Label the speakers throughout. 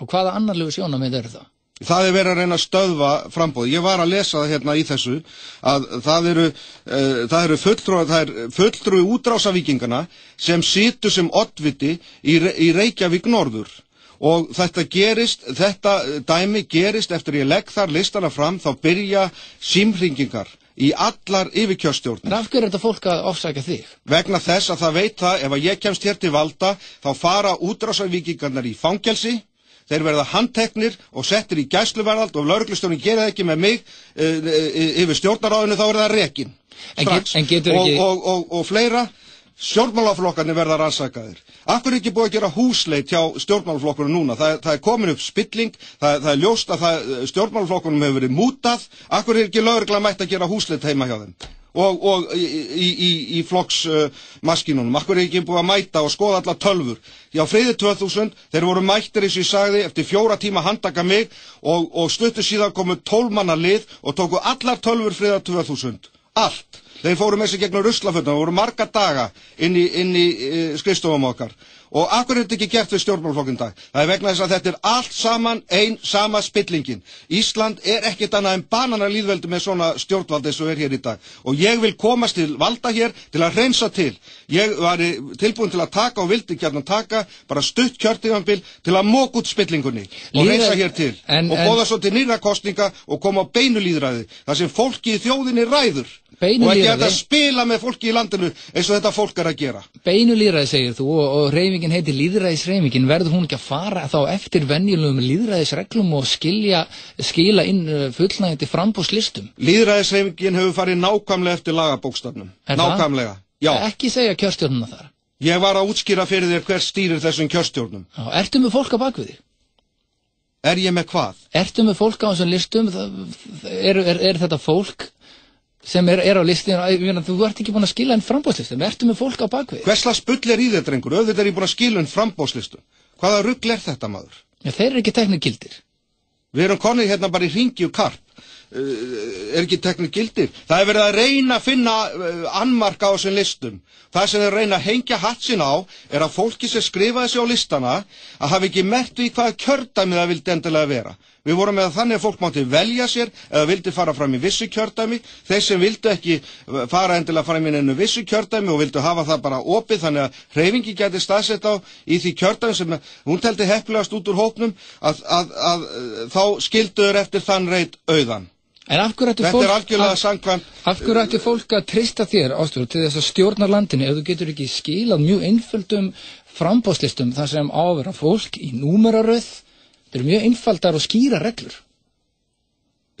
Speaker 1: Og hvaða annarlegu sjónamið eru það?
Speaker 2: Það er verið að reyna að stöðva frambóð. Ég var að lesa það hérna í þessu að það eru, uh, það eru fulltrúi, fulltrúi útrásavíkingana sem situr sem ottviti í, í Reykjavík norður og þetta gerist, þetta dæmi gerist eftir ég legg þar listana fram þá byrja símringingar í allar yfirkjörstjórnir. En af hverju er þetta fólk að ofsækja þig? Vegna þess að það veit það ef að ég kemst hér til valda þá fara útrásavíkingarnar í fangelsi þeir verða handteknir og settir í gæsluvarðald og lauruglistunum gera ekki með mig e, e, yfir stjórnaráðinu þá er það rekin strax en get, en og, og, og, og fleira stjórnmálaflokkarnir verða rannsakaðir. Akkur ekki búið að gera húsleit hjá stjórnmálaflokkunum núna. Það, það er komin upp spilling, það, það er ljóst að það, stjórnmálaflokkunum hefur verið mútað. Akkur er ekki lögurglega mætt að gera húsleit heima hjá þeim og, og í, í, í flokksmaskinunum. Uh, Akkur er ekki búið að mæta og skoða alla tölfur. Já, friði 2000, þeir voru mættir eins og ég sagði eftir fjóra tíma handaka mig og, og stuttu síðan komu tólmanna lið og tóku allar tölfur friða 2000. Allt. Þeir fóru með sig gegnum ruslafötna, það voru marga daga inn í, inn í e, skristofum okkar. Og akkur er þetta ekki gert við stjórnmálflokkinn dag? Það er vegna þess að þetta er allt saman einn sama spillingin. Ísland er ekkit annað en bananarlýðveldi með svona stjórnvaldi eins og er hér í dag. Og ég vil komast til valda hér til að reynsa til. Ég var tilbúin til að taka og vildi kjarnan taka bara stutt kjörtíðanbíl til að mók út spillingunni og reynsa hér til. En, og bóða svo til nýra kostninga og koma á beinulýðræði þar sem fólki í þjóðinni ræður. Beinu og ekki að þetta spila með fólki í landinu eins og þetta fólk er að gera.
Speaker 1: Beinu líðræði segir þú og, og reymingin heitir líðræðisreymingin, verður hún ekki að fara þá eftir venjulum líðræðisreglum og skilja, skila inn uh, fullnægandi frambúslistum?
Speaker 2: Líðræðisreymingin hefur farið nákvæmlega eftir lagabókstafnum, nákvæmlega.
Speaker 1: Ekki segja kjörstjórnuna þar? Ég var að útskýra fyrir þér hver stýrir þessum kjörstjórnum. Já, ertu með fólk að baka við þig? Er ég með hvað? Ertu með fólk á þessum listum? Er, er, er þetta fólk sem er, er á listinu, þú ert ekki búin að skila einn frambóðslistu, verður með fólk á bakvið. Hvers slags bull er í þetta, drengur? Öðvitað er ég búin að skila einn frambóðslistu. Hvaða ruggl er þetta, maður?
Speaker 2: Já, þeir eru ekki teknikildir. Við erum konið hérna bara í ringi og karp. Uh, er ekki teknikildir. Það er verið að reyna að finna uh, anmarka á þessum listum. Það sem er reyna að hengja hattsin á er að fólki sem skrifaði sig á listana að hafa ekki mertu í hvaða kjörda Við vorum með þannig að fólk mátti velja sér eða vildi fara fram í vissu kjördæmi. Þeir sem vildi ekki eh, fara endilega fram í einu vissu kjördæmi og vildi hafa það bara opið þannig að hreyfingi geti staðsett á í því kjördæmi sem eh, hún teldi heppilegast út úr hóknum að, að, að, að eh, þá skilduður eftir þann reyt auðan. Þetta fólk, er algjörlega
Speaker 1: sangkvæmt. Af hverju ætti fólk að trista þér ástúru til þess að stjórna landinu ef þú getur ekki skilað mjög einföldum frambóðslistum þar sem áver Þetta eru mjög einfaldar og skýra reglur.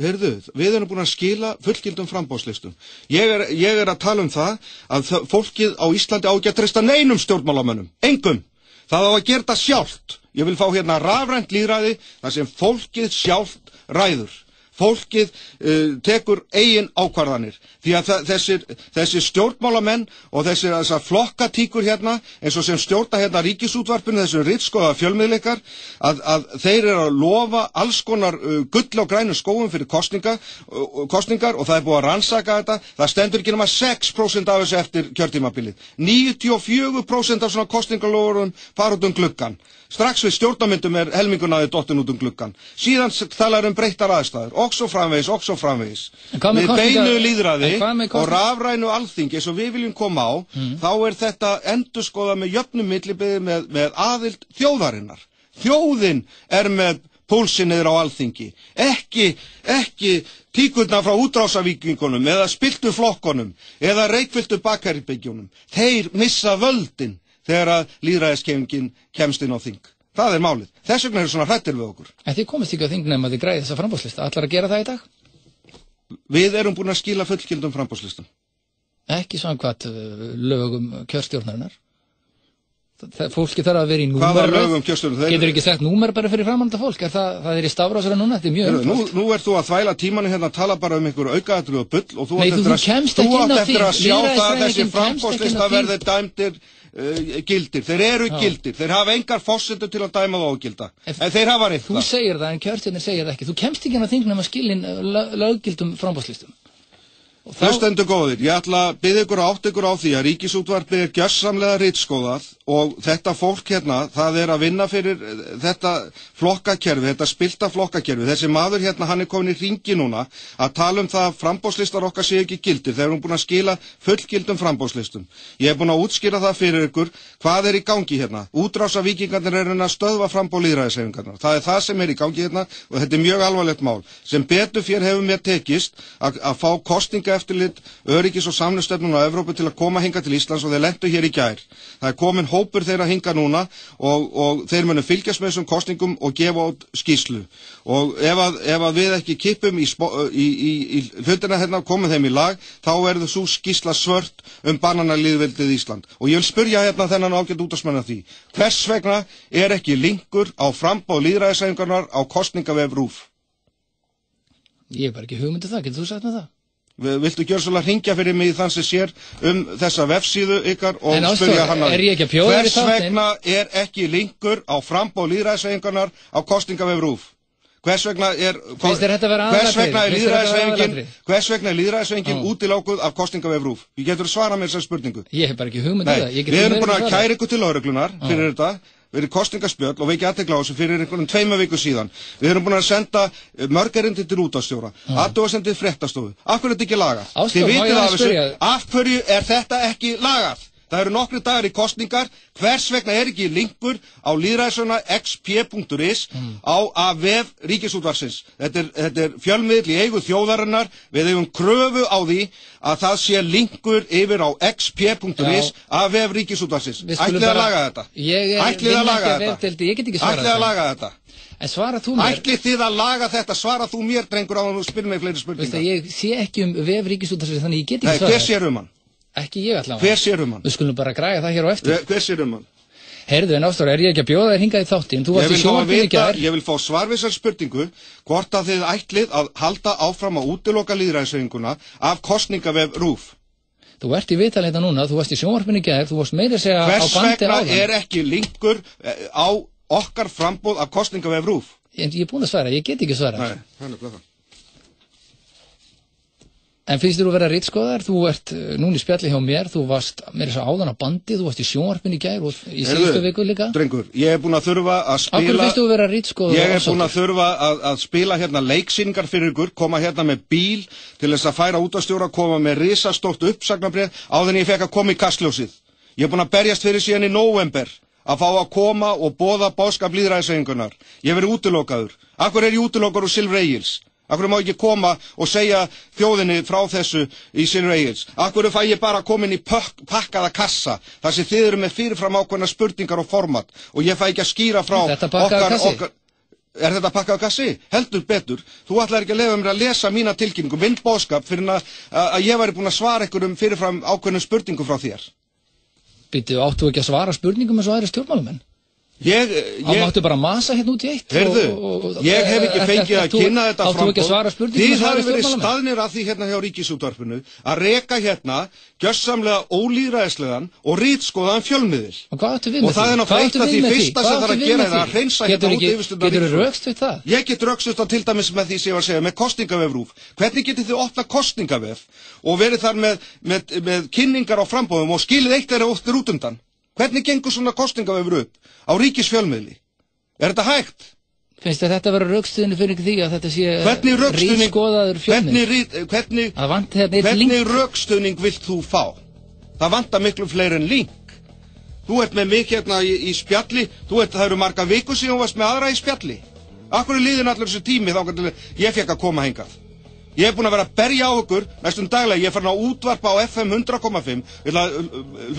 Speaker 2: Herðuð, við erum búin að skila fullgildum frambáslistum. Ég er, ég er að tala um það að það, fólkið á Íslandi ágættrista neinum stjórnmálamönnum. Engum. Það á að gera það sjálft. Ég vil fá hérna rafrænt líðræði þar sem fólkið sjálft ræður fólkið uh, tekur eigin ákvarðanir því að þessir, þessir stjórnmálamenn og þessir þessar flokkatíkur hérna eins og sem stjórna hérna ríkisútvarpinu þessum rittskoða fjölmiðleikar að, að þeir eru að lofa alls konar uh, gull uh, og grænum skóum fyrir kostninga, uh, kostningar og það er búið að rannsaka þetta það stendur ekki náma 6% af þessu eftir kjörtímabilið 94% af svona kostningalóðurum fara út um gluggan strax við stjórnamyndum er helmingun aðeins dottin út um gluggan síðan talar um breyttar aðstæður og svo framvegis og svo framvegis
Speaker 1: með beinu líðræði og
Speaker 2: rafrænu alþingi eins og við viljum koma á mm. þá er þetta endurskoða með jöfnum millibiði með, með aðild þjóðarinnar þjóðin er með pólsinniður á alþingi ekki, ekki tíkurna frá útrásavíkingunum eða spiltu flokkonum eða reikviltu bakherrbyggjunum þeir missa völdin þegar að líðræðiskefingin kemst inn á þing Það er málið. Þess
Speaker 1: vegna eru svona hrættir við okkur. En þið komist ekki að þingnefn að þið græði þessa frambóðslista. Allar að gera það í dag?
Speaker 2: Við erum búin að skila fullkildum frambóðslistum.
Speaker 1: Ekki samkvæmt eh, lögum kjörstjórnarinnar? Fólki þarf að vera í númer. Hvaða lögum kjörstjórnarinnar? Getur ekki sett númer bara fyrir framhanda fólk? Er það, það er í stafrásara núna, þetta er mjög öll. Nú, nú er þú að þvæla tímanu hérna að tala bara um
Speaker 2: einhver aukaðatru og bull og þú átt eftir að sjá það þessi frambóðslista verði dæmtir uh, gildir, þeir eru Já. gildir, þeir hafa engar fósendur til að dæma það ágilda, en,
Speaker 1: en þeir hafa reynt það. Þú segir það en kjörtjarnir segir það ekki, þú kemst ekki hann að þingna um að skilin eh, löggildum frábáslistum.
Speaker 2: Hlustendu góðir, ég ætla að byggja ykkur átt ykkur á því að ríkisútvarpið er gjörsamlega rýtskóðað og þetta fólk hérna, það er að vinna fyrir eh, þetta flokkakerfi, þetta spilta flokkakerfi. Þessi maður hérna, hann er komin í ringi núna að tala um það að frambóðslistar okkar séu ekki gildir. Þeir eru búin að skila fullgildum frambóðslistum. Ég hef búin að útskýra það fyrir ykkur hvað er í gangi hérna. Útrása vikingarnir er hérna að stöðva frambóðlýðræðishefingarnar þroskaeftirlit, öryggis og samnustefnun á Evrópu til að koma hinga til Íslands og þeir lendu hér í gær. Það er komin hópur þeirra hinga núna og, og þeir munum fylgjast með þessum kostningum og gefa át skíslu. Og ef að, ef að við ekki kipum í, í, í, í hlutina hérna og komum þeim í lag, þá er þessu skísla svört um bananaliðvildið Ísland. Og ég vil spurja hérna þennan ágætt útastmennar því. Hvers vegna er ekki lingur á frambáð líðræðisæfingarnar á kostningavef rúf?
Speaker 1: Ég er bara ekki hugmyndið um það, getur þú
Speaker 2: sagt með það? viltu gjör svolítið að ringja fyrir mig þann sem sér um þessa vefsíðu ykkar og spyrja hann að hvers vegna er ekki linkur á frambóð líðræðsvegingarnar á kostingafef rúf hvers vegna er líðræðsvegin hvers vegna er líðræðsvegin útilákuð af kostingafef rúf ég getur svara mér þessar spurningu
Speaker 1: ég hef bara ekki hugmyndið um það við erum um búin að kæra
Speaker 2: ykkur til lauruglunar fyrir þetta verið kostningaspjöld og veikið aðtegla á þessu fyrir einhvern tveima viku síðan. Við erum búin að senda eh, mörgerindir til útastjóra, mm. Ah. aðdóðsendið fréttastofu. Af hverju er þetta ekki lagað? Þið vitið af þessu, af hverju er þetta ekki lagað? Það eru nokkri dagar í kostningar, hvers vegna er ekki linkur á líðræðsuna xp.is mm. á að vef ríkisútvarsins. Þetta er, þetta er fjölmiðl í eigu þjóðarinnar, við hefum kröfu á því að það sé linkur yfir á xp.is að vef ríkisútvarsins. Ætlið að laga þetta. Ætlið að laga þetta.
Speaker 1: Ætlið að laga þetta. En svara þú mér... Ætli þið að laga þetta, svara þú mér, drengur, á að spilna í fleiri spurningar. Ég sé ekki um vef ríkisútvarsins, þannig ég get ekki svarað. Nei, hver sér um hann? Ekki ég allavega. Hver sér um hann? Við skulum bara græða það hér á eftir. Hver sér um hann? Herðu en ástráð, er ég ekki að bjóða þér hingað í þáttin? Þú varst í sjónarbyrði gerð.
Speaker 2: Ég vil fá svarvisar spurningu hvort að þið ætlið að halda áfram á útiloka
Speaker 1: líðræðsreifinguna af kostningavef RÚF. Þú ert í vitalita hérna núna, þú varst í sjónarbyrði gerð, þú varst meira segja Hvers á bandi á það. Hvers vegna er ekki linkur eh, á okkar frambóð af kostningavef RÚF? En ég er búin að svara, ég get ekki svara. Nei, En finnst þér að vera reytskoðar? Þú ert eh, núni spjalli hjá mér, þú varst með þess að áðan á bandi, þú varst í sjónvarpin í gær og í síðustu viku líka.
Speaker 2: Drengur, ég hef búin að þurfa að spila... Akkur finnst þú að
Speaker 1: vera reytskoðar? Ég hef búin að
Speaker 2: þurfa að, að spila hérna leiksýningar fyrir ykkur, koma hérna með bíl til þess að færa út á stjóra, koma með risastórt uppsagnabrið á þenni ég fekk að koma í kastljósið. Ég hef búin að berjast fyrir síðan í november að fá að koma og bóða bóskap líðræðisengunar. Ég veri útilokaður. Akkur er ég útilokaður úr Silv Reyils? Akkur má ekki koma og segja þjóðinni frá þessu í sínur eigins. Akkur fæ ég bara að koma inn í pök, pakkaða kassa þar sem þið eru með fyrirfram ákveðna spurningar og format og ég fæ ekki að skýra frá okkar, okkar... Er þetta pakkaða kassi? Heldur betur. Þú ætlar ekki að lefa mér að lesa mína tilkynningu, minn bóskap fyrir að, að ég væri búin að svara ykkur um fyrirfram ákveðnum spurningum frá þér.
Speaker 1: Býttu, áttu ekki að svara spurningum eins og aðri stjórnmálumenn? Ég, ég, að máttu bara masa hérna út í eitt herðu, og, og, ég hef ekki fengið að kynna þetta framboð þið hafi verið staðnir að
Speaker 2: því hérna hjá ríkisútvarfinu að reka hérna gjörsamlega ólýðræðislegan og rýtskoðan fjölmiðil og það er náttúrulega eitt af því fyrsta sem þarf að gera er að reynsa hérna út yfirstundar getur þú raukst við það? ég get raukst þetta til dæmis með því sem ég var að segja með kostningavefrúf hvernig getur þið opna kostningavef og verið þar með kynningar á frambóðum og skilið eitt er út undan Hvernig gengur svona kostningavefur upp á ríkisfjölmiðli? Er þetta hægt?
Speaker 1: Finnst þetta að vera raukstuðinu fyrir því að þetta sé ríkskoðaður fjölmiðl? Hvernig,
Speaker 2: hvernig, eh, hvernig, hvernig raukstuðning vilt þú fá? Það vantar miklu fleiri en link. Þú ert með mikið hérna í, í spjalli, ert, það eru marga viku síðan og varst með aðra í spjalli. Akkur er liðin allir þessu tími þá kannski ég fekk að koma hengað? Ég hef búin að vera að berja á okkur næstum daglega, ég er farin að útvarpa á FM 100.5,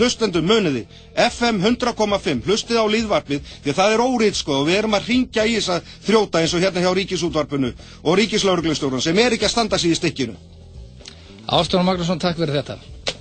Speaker 2: hlustendu muniði, FM 100.5, hlustið á líðvarpið, því að það er órið sko og við erum að ringja í þessa þróta eins og hérna hjá ríkisútvarpinu og ríkislauruglistórun sem er ekki að standa sig í stikkinu.
Speaker 1: Ástofnum Magnússon, takk fyrir þetta.